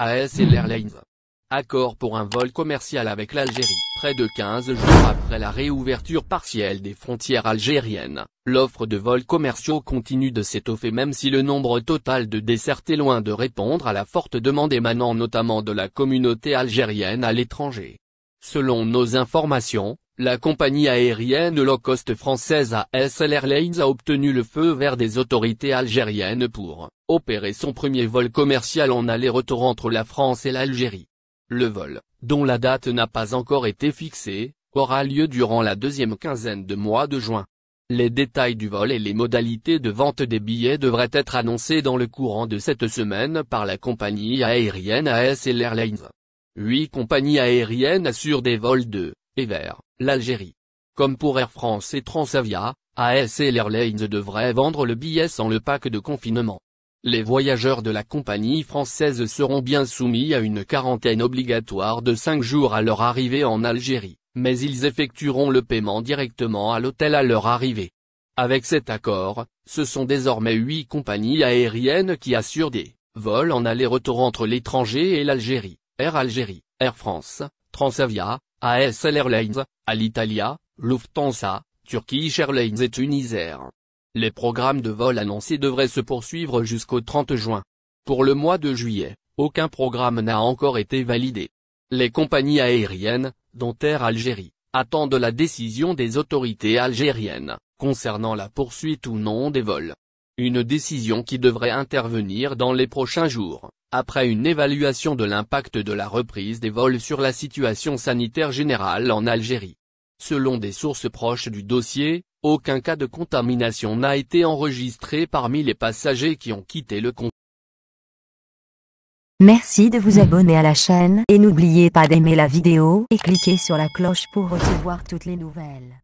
ASL Airlines. Accord pour un vol commercial avec l'Algérie. Près de 15 jours après la réouverture partielle des frontières algériennes, l'offre de vols commerciaux continue de s'étoffer même si le nombre total de dessertes est loin de répondre à la forte demande émanant notamment de la communauté algérienne à l'étranger. Selon nos informations, la compagnie aérienne low cost française ASL Airlines a obtenu le feu vert des autorités algériennes pour opérer son premier vol commercial en aller-retour entre la France et l'Algérie. Le vol, dont la date n'a pas encore été fixée, aura lieu durant la deuxième quinzaine de mois de juin. Les détails du vol et les modalités de vente des billets devraient être annoncés dans le courant de cette semaine par la compagnie aérienne ASL Airlines. Huit compagnies aériennes assurent des vols de et vers l'Algérie. Comme pour Air France et Transavia, ASL Airlines devrait vendre le billet sans le pack de confinement. Les voyageurs de la compagnie française seront bien soumis à une quarantaine obligatoire de 5 jours à leur arrivée en Algérie, mais ils effectueront le paiement directement à l'hôtel à leur arrivée. Avec cet accord, ce sont désormais 8 compagnies aériennes qui assurent des vols en aller-retour entre l'étranger et l'Algérie, Air Algérie, Air France, Transavia, ASL Airlines, Alitalia, Lufthansa, Turkish Airlines et Tunisair. Les programmes de vol annoncés devraient se poursuivre jusqu'au 30 juin. Pour le mois de juillet, aucun programme n'a encore été validé. Les compagnies aériennes, dont Air Algérie, attendent la décision des autorités algériennes, concernant la poursuite ou non des vols. Une décision qui devrait intervenir dans les prochains jours, après une évaluation de l'impact de la reprise des vols sur la situation sanitaire générale en Algérie. Selon des sources proches du dossier, aucun cas de contamination n'a été enregistré parmi les passagers qui ont quitté le compte. Merci de vous abonner à la chaîne et n'oubliez pas d'aimer la vidéo et cliquez sur la cloche pour recevoir toutes les nouvelles.